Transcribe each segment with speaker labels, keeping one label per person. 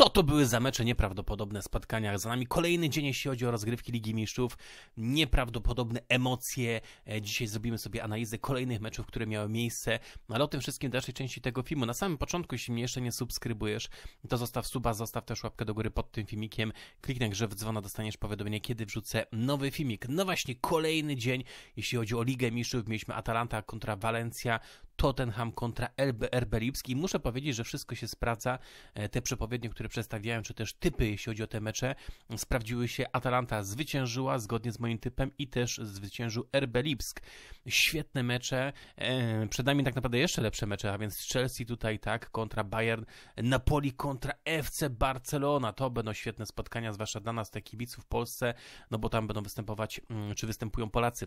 Speaker 1: Co to były za mecze? Nieprawdopodobne spotkania. Za nami kolejny dzień, jeśli chodzi o rozgrywki Ligi Mistrzów. Nieprawdopodobne emocje. E, dzisiaj zrobimy sobie analizę kolejnych meczów, które miały miejsce. No ale o tym wszystkim w dalszej części tego filmu. Na samym początku, jeśli mnie jeszcze nie subskrybujesz, to zostaw suba, zostaw też łapkę do góry pod tym filmikiem. Kliknij grze w dzwona, dostaniesz powiadomienie, kiedy wrzucę nowy filmik. No właśnie, kolejny dzień, jeśli chodzi o Ligę Mistrzów. Mieliśmy Atalanta kontra Valencia. Tottenham kontra RB Lipski. Muszę powiedzieć, że wszystko się sprawdza. E, te przepowiednie, które przedstawiałem, czy też typy, jeśli chodzi o te mecze, sprawdziły się. Atalanta zwyciężyła zgodnie z moim typem i też zwyciężył RB Lipsk. Świetne mecze. E, przed nami tak naprawdę jeszcze lepsze mecze, a więc Chelsea tutaj tak, kontra Bayern, Napoli kontra FC Barcelona. To będą świetne spotkania, zwłaszcza dla nas, tych kibiców w Polsce, no bo tam będą występować, mm, czy występują Polacy.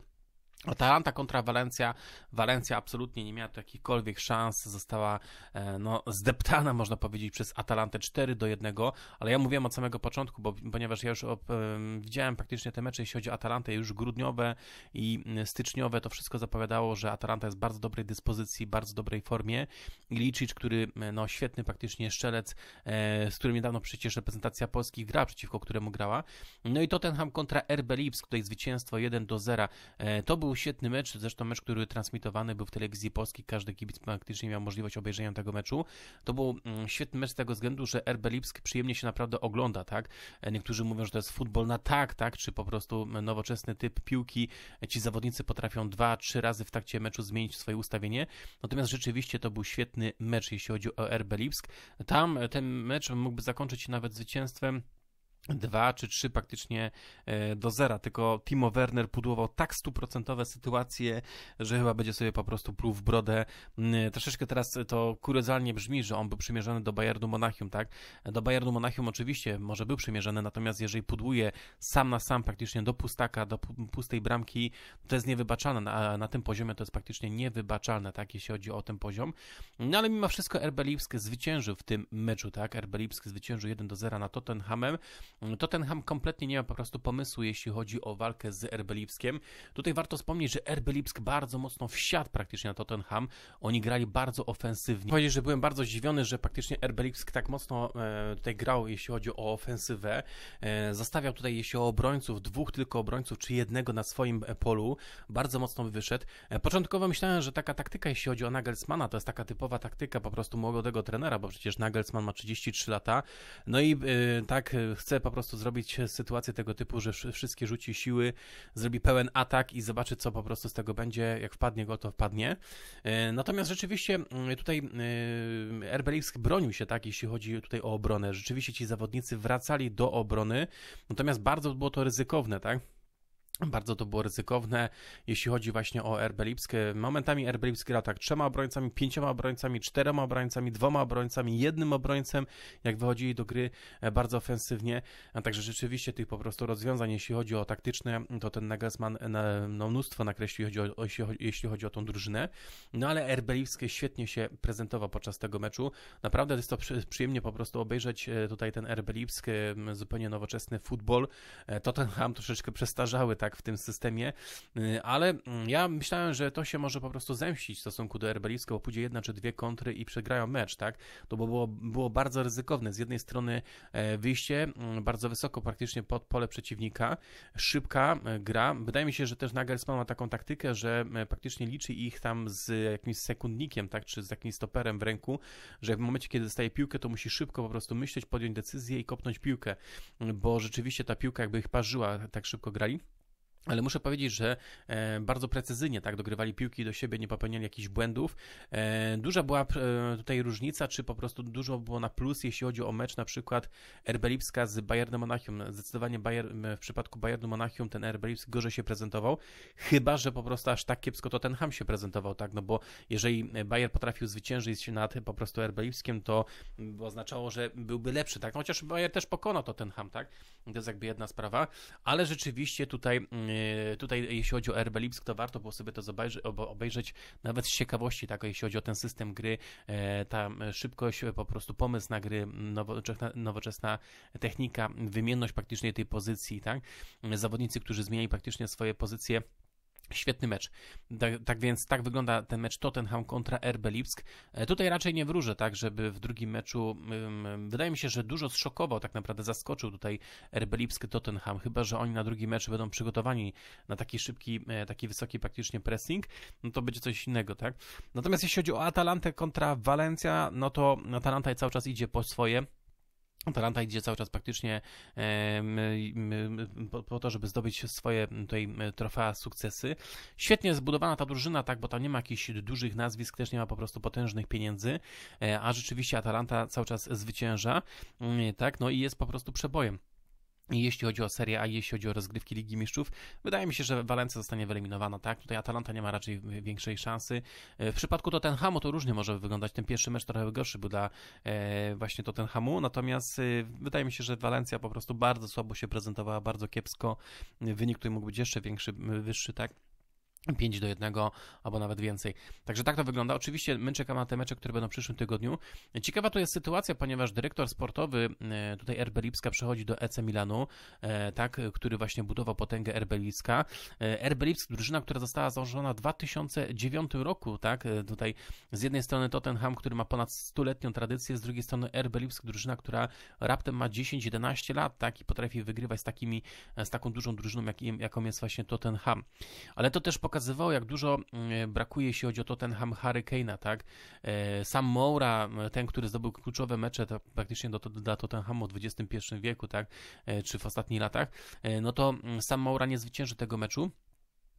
Speaker 1: Atalanta kontra Walencja. Walencja absolutnie nie miała tu jakichkolwiek szans. Została e, no, zdeptana, można powiedzieć, przez Atalantę 4 do 1, ale ja mówiłem od samego początku, bo, ponieważ ja już um, widziałem praktycznie te mecze, jeśli chodzi o Atalantę, już grudniowe i e, styczniowe, to wszystko zapowiadało, że Atalanta jest w bardzo dobrej dyspozycji, bardzo dobrej formie. I Liczyć, który no, świetny praktycznie szczelec, e, z którym niedawno przecież reprezentacja Polski gra, przeciwko któremu grała. No i Tottenham kontra RB Lips, tutaj zwycięstwo 1 do 0. E, to był świetny mecz, zresztą mecz, który transmitowany był w telewizji polskiej, każdy kibic praktycznie miał możliwość obejrzenia tego meczu. To był mm, świetny mecz z tego względu, że RB Lipsk przyjemnie się naprawdę ogląda, tak? E, niektórzy mówią, że to jest futbol na tak, tak? Czy po prostu nowoczesny typ piłki. E, ci zawodnicy potrafią dwa, trzy razy w trakcie meczu zmienić swoje ustawienie. Natomiast rzeczywiście to był świetny mecz, jeśli chodzi o RB Lipsk. Tam ten mecz mógłby zakończyć się nawet zwycięstwem dwa czy trzy praktycznie e, do zera, tylko Timo Werner pudłował tak stuprocentowe sytuacje, że chyba będzie sobie po prostu pluł w brodę. Mm, troszeczkę teraz to kuriozalnie brzmi, że on był przymierzony do Bayernu Monachium, tak? Do Bayernu Monachium oczywiście może był przymierzony, natomiast jeżeli pudłuje sam na sam praktycznie do pustaka, do pustej bramki, to jest niewybaczalne, a na tym poziomie to jest praktycznie niewybaczalne, tak? Jeśli chodzi o ten poziom. No ale mimo wszystko RB Lipsk zwyciężył w tym meczu, tak? RB Lipsk zwyciężył 1 do 0 na Tottenhamem, Tottenham kompletnie nie ma po prostu pomysłu, jeśli chodzi o walkę z RB Lipskiem. Tutaj warto wspomnieć, że RB Lipsk bardzo mocno wsiadł praktycznie na Tottenham. Oni grali bardzo ofensywnie. Powiedzieć, że byłem bardzo zdziwiony, że praktycznie RB Lipsk tak mocno e, tutaj grał, jeśli chodzi o ofensywę. E, zastawiał tutaj, jeśli o obrońców, dwóch tylko obrońców, czy jednego na swoim e, polu. Bardzo mocno wyszedł. Początkowo myślałem, że taka taktyka, jeśli chodzi o Nagelsmana, to jest taka typowa taktyka po prostu młodego trenera, bo przecież Nagelsman ma 33 lata. No i tak chce po prostu zrobić sytuację tego typu, że wszystkie rzuci siły, zrobi pełen atak i zobaczy, co po prostu z tego będzie. Jak wpadnie go, to wpadnie. E, natomiast rzeczywiście mm, tutaj e, Erbelisk bronił się, tak, jeśli chodzi tutaj o obronę. Rzeczywiście ci zawodnicy wracali do obrony, natomiast bardzo było to ryzykowne, tak? Bardzo to było ryzykowne, jeśli chodzi właśnie o RB Lipsk. Momentami RB Lipsk tak trzema obrońcami, pięcioma obrońcami, czterema obrońcami, dwoma obrońcami, jednym obrońcem, jak wychodzili do gry e, bardzo ofensywnie. A także rzeczywiście tych po prostu rozwiązań, jeśli chodzi o taktyczne, to ten Nagelsmann e, na, no, mnóstwo nakreślił, jeśli chodzi, o, jeśli chodzi o tą drużynę. No ale RB Lipsk świetnie się prezentował podczas tego meczu. Naprawdę jest to przyjemnie po prostu obejrzeć e, tutaj ten RB Lipsk, zupełnie nowoczesny futbol. Tottenham troszeczkę przestarzały tak, w tym systemie, y, ale mm, ja myślałem, że to się może po prostu zemścić w stosunku do Erbelisko, bo pójdzie jedna czy dwie kontry i przegrają mecz, tak, to no było, było bardzo ryzykowne. Z jednej strony e, wyjście mm, bardzo wysoko, praktycznie pod pole przeciwnika, szybka e, gra. Wydaje mi się, że też Nagelsmann ma taką taktykę, że e, praktycznie liczy ich tam z jakimś sekundnikiem, tak, czy z jakimś stoperem w ręku, że w momencie, kiedy dostaje piłkę, to musi szybko po prostu myśleć, podjąć decyzję i kopnąć piłkę, bo rzeczywiście ta piłka jakby ich parzyła, tak szybko grali. Ale muszę powiedzieć, że e, bardzo precyzyjnie tak dogrywali piłki do siebie, nie popełniali jakichś błędów. E, duża była e, tutaj różnica, czy po prostu dużo było na plus, jeśli chodzi o mecz na przykład RB Lipska z Bayernem Monachium. Zdecydowanie Bayer, w przypadku Bayernu Monachium ten RB Lipsk gorzej się prezentował, chyba, że po prostu aż tak kiepsko to ten Ham się prezentował, tak, no bo jeżeli Bayer potrafił zwyciężyć się nad po prostu RB Lipskiem, to oznaczało, że byłby lepszy, tak, no, chociaż Bayer też pokonał to ten Ham, tak, to jest jakby jedna sprawa, ale rzeczywiście tutaj E, tutaj jeśli chodzi o RB Lipsk, to warto było sobie to obejrzeć, nawet z ciekawości, tak, jeśli chodzi o ten system gry, e, ta szybkość, e, po prostu pomysł na gry, nowoczesna, nowoczesna technika, wymienność praktycznie tej pozycji, tak, zawodnicy, którzy zmieniają praktycznie swoje pozycje, Świetny mecz. Tak, tak, więc tak wygląda ten mecz Tottenham kontra RB Lipsk. E, tutaj raczej nie wróżę, tak, żeby w drugim meczu wydaje mi się, że dużo zszokował, tak naprawdę zaskoczył tutaj RB Lipsk Tottenham, chyba że oni na drugi mecz będą przygotowani na taki szybki, e, taki wysoki praktycznie pressing, no to będzie coś innego, tak. Natomiast jeśli chodzi o Atalantę kontra Valencia, no to Atalanta cały czas idzie po swoje. Atalanta idzie cały czas praktycznie po, to, żeby zdobyć swoje tutaj trofea, sukcesy. Świetnie zbudowana ta drużyna, tak, bo tam nie ma jakichś dużych nazwisk, też nie ma po prostu potężnych pieniędzy, e, a rzeczywiście Atalanta cały czas zwycięża, mm, tak, no i jest po prostu przebojem jeśli chodzi o Serię A, jeśli chodzi o rozgrywki Ligi Mistrzów, wydaje mi się, że Walencja zostanie wyeliminowana, tak? Tutaj Atalanta nie ma raczej większej szansy. E, w przypadku Tottenhamu to różnie może wyglądać. Ten pierwszy mecz trochę gorszy był dla e, właśnie Tottenhamu, natomiast e, wydaje mi się, że Walencja po prostu bardzo słabo się prezentowała, bardzo kiepsko. Wynik tutaj mógł być jeszcze większy, wyższy, tak? 5 do 1 albo nawet więcej. Także tak to wygląda. Oczywiście my czekamy na te mecze, które będą w przyszłym tygodniu. Ciekawa tu jest sytuacja, ponieważ dyrektor sportowy e, tutaj RB Lipska przechodzi do EC Milanu, e, tak, który właśnie budował potęgę RB Lipska. E, RB Lipsk, drużyna, która została założona w 2009 roku, tak, tutaj z jednej strony Tottenham, który ma ponad stuletnią tradycję, z drugiej strony RB Lipsk, drużyna, która raptem ma 10-11 lat, tak, i potrafi wygrywać z takimi, z taką dużą drużyną, jak, jaką jest właśnie Tottenham. Ale to też pokazuje pokazywało, jak dużo mm, e, brakuje, jeśli chodzi o Tottenham Hurricane'a, tak? E, sam Moura, ten, który zdobył kluczowe mecze to praktycznie do, dla Tottenhamu w XXI wieku, tak? E, czy w ostatnich latach, no to mm, sam Moura nie zwycięży tego meczu.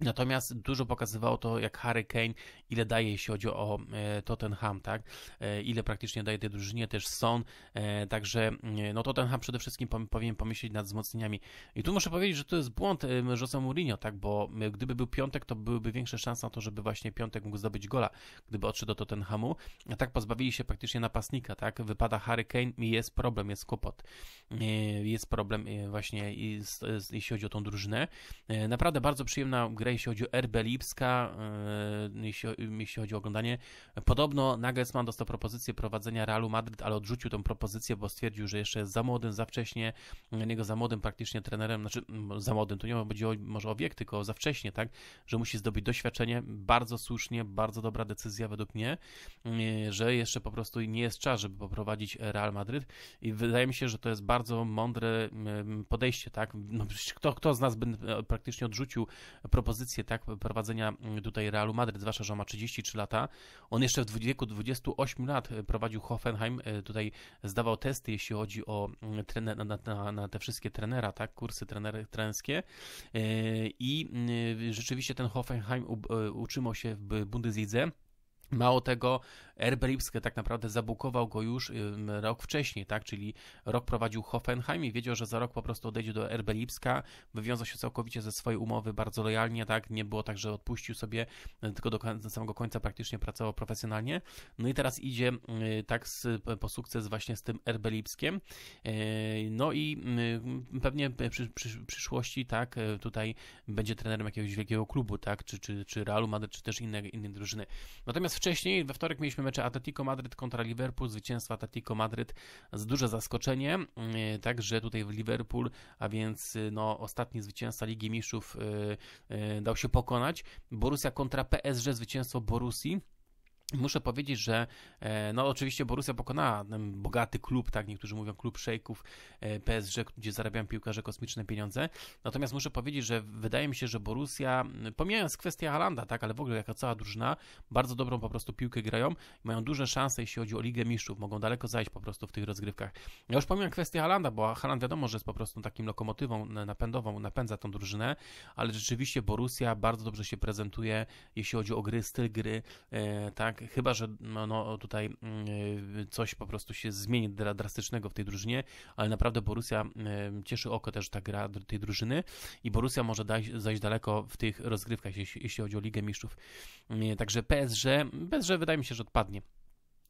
Speaker 1: Natomiast dużo pokazywało to, jak Harry Kane, ile daje, jeśli chodzi o e, Tottenham, tak? E, ile praktycznie daje tej drużynie, też Son. E, także no Tottenham przede wszystkim powinien pomyśleć nad wzmocnieniami. I tu muszę powiedzieć, że to jest błąd Jose Mourinho, tak? Bo gdyby był piątek, to byłyby większe szanse na to, żeby właśnie piątek mógł zdobyć gola, gdyby odszedł do Tottenhamu. A tak pozbawili się praktycznie napastnika, tak? Wypada Harry Kane i jest problem, jest kłopot. Jest problem właśnie, jeśli chodzi o tą drużynę. Naprawdę bardzo przyjemna gra grę, jeśli chodzi o RB Lipska, e, jeśli, jeśli chodzi o oglądanie. Podobno Nagelsmann dostał propozycję prowadzenia Realu Madryt, ale odrzucił tę propozycję, bo stwierdził, że jeszcze jest za młodym, za wcześnie, niego za młodym praktycznie trenerem, znaczy za młodym, to nie chodzi może o wiek, tylko za wcześnie, tak, że musi zdobyć doświadczenie, bardzo słusznie, bardzo dobra decyzja według mnie, e, że jeszcze po prostu nie jest czas, żeby poprowadzić Real Madryt i wydaje mi się, że to jest bardzo mądre podejście, tak, no, kto, kto z nas by e, praktycznie odrzucił propozycję pozycję tak, prowadzenia mm, tutaj Realu Madryt, zwłaszcza, że on ma 33 lata. On jeszcze w wieku 28 lat e, prowadził Hoffenheim, e, tutaj zdawał testy, jeśli chodzi o mm, trener, na, na, na te wszystkie trenera, tak, kursy trener, trenerskie e, i mm, rzeczywiście ten Hoffenheim utrzymał się w Bundeslidze. Mało tego, RB tak naprawdę zabukował go już rok wcześniej, tak? Czyli rok prowadził Hoffenheim i wiedział, że za rok po prostu odejdzie do RB Lipska. Wywiązał się całkowicie ze swojej umowy bardzo lojalnie, tak? Nie było tak, że odpuścił sobie, e, tylko do, do samego końca praktycznie pracował profesjonalnie. No i teraz idzie y, tak z, po sukces właśnie z tym RB Lipskiem. E, no i y, pewnie przy, przy, przyszłości, tak? E, tutaj będzie trenerem jakiegoś wielkiego klubu, tak? Czy, czy, czy Realu Madryt, czy też innej, innej drużyny. Natomiast w wcześniej, we wtorek mieliśmy mecze Atletico Madryt kontra Liverpool, zwycięstwo Atletico Madryt z duże zaskoczenie, e, także tutaj w Liverpool, a więc e, no, ostatni zwycięzca Ligi Mistrzów e, dał się pokonać. Borussia kontra PSG, zwycięstwo Borussii Muszę powiedzieć, że e, no oczywiście Borussia pokonała ten bogaty klub, tak niektórzy mówią klub szejków e, PSG, gdzie zarabiają piłkarze kosmiczne pieniądze. Natomiast muszę powiedzieć, że wydaje mi się, że Borussia, pomijając kwestię Halanda, tak, ale w ogóle jaka cała drużyna, bardzo dobrą po prostu piłkę grają mają duże szanse, jeśli chodzi o Ligę Mistrzów, mogą daleko zajść po prostu w tych rozgrywkach. Ja już pomijam kwestię Halanda, bo Haland wiadomo, że jest po prostu takim lokomotywą napędową, napędza tą drużynę, ale rzeczywiście Borussia bardzo dobrze się prezentuje, jeśli chodzi o gry, styl gry, e, tak, tak, chyba że no, no tutaj y, coś po prostu się zmieni drastycznego w tej drużynie, ale naprawdę Borussia y, cieszy oko też ta gra tej drużyny i Borussia może dać, zajść daleko w tych rozgrywkach, jeśli, jeśli chodzi o Ligę Mistrzów. Y, także PSG, PSG wydaje mi się, że odpadnie.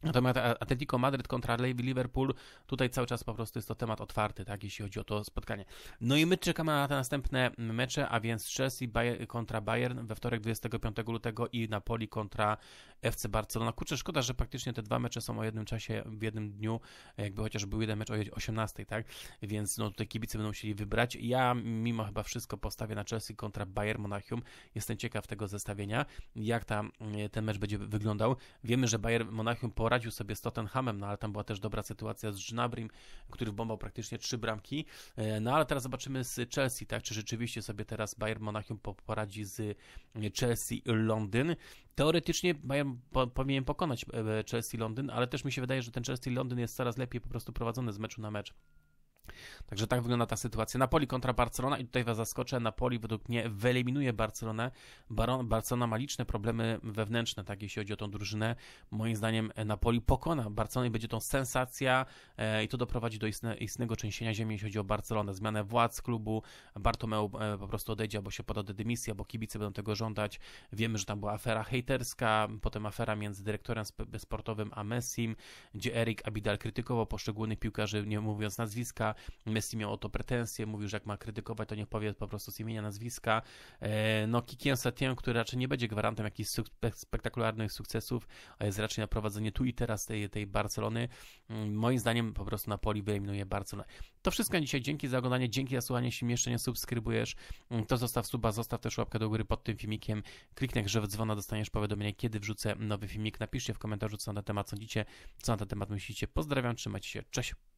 Speaker 1: Natomiast Atletico Madrid kontra Liverpool, tutaj cały czas po prostu jest to temat otwarty, tak, jeśli chodzi o to spotkanie. No i my czekamy na te następne mecze, a więc Chelsea kontra Bayern we wtorek 25 lutego i Napoli kontra FC Barcelona. Kurczę, szkoda, że praktycznie te dwa mecze są o jednym czasie, w jednym dniu, e, jakby chociaż był jeden mecz o 18, tak, więc no tutaj kibice będą musieli wybrać. Ja mimo chyba wszystko postawię na Chelsea kontra Bayern Monachium. Jestem ciekaw tego zestawienia, jak ta, e, ten mecz będzie wyglądał. Wiemy, że Bayern Monachium po poradził sobie z Tottenhamem, no ale tam była też dobra sytuacja z Gnabrym, który wbombał praktycznie trzy bramki. E, no ale teraz zobaczymy z Chelsea, tak, czy rzeczywiście sobie teraz Bayern Monachium poradzi z e, Chelsea Londyn. Teoretycznie Bayern po, powinien pokonać e, Chelsea Londyn, ale też mi się wydaje, że ten Chelsea Londyn jest coraz lepiej po prostu prowadzony z meczu na mecz. Także tak wygląda ta sytuacja. Napoli kontra Barcelona i tutaj Was zaskoczę, Napoli według mnie wyeliminuje Barcelonę. Baron, Barcelona ma liczne problemy wewnętrzne, tak jeśli chodzi o tą drużynę. Moim zdaniem e, Napoli pokona Barcelonę i będzie to sensacja e, i to doprowadzi do istne, istnego trzęsienia ziemi, jeśli chodzi o Barcelonę. Zmianę władz klubu, Bartomeu e, po prostu odejdzie, albo się poda do dymisji, bo kibice będą tego żądać. Wiemy, że tam była afera hejterska, potem afera między dyrektorem sportowym a Messim, gdzie Erik Abidal krytykował poszczególnych piłkarzy, nie mówiąc nazwiska. Messi miał o to pretensje, mówił, że jak ma krytykować, to niech powie po prostu z imienia, nazwiska. E, no Kikien Setien, który raczej nie będzie gwarantem jakichś spektakularnych sukcesów, a jest raczej na prowadzenie tu i teraz tej, tej Barcelony. Mm, moim zdaniem po prostu Napoli wyeliminuje Barcelonę. To wszystko na dzisiaj. Dzięki za oglądanie, dzięki za słuchanie. Jeśli jeszcze nie subskrybujesz, mm, to zostaw suba, zostaw też łapkę do góry pod tym filmikiem. Kliknij grzew dzwona, dostaniesz powiadomienie, kiedy wrzucę nowy filmik. Napiszcie w komentarzu, co na ten temat sądzicie, co na ten temat myślicie. Pozdrawiam, trzymajcie się, cześć!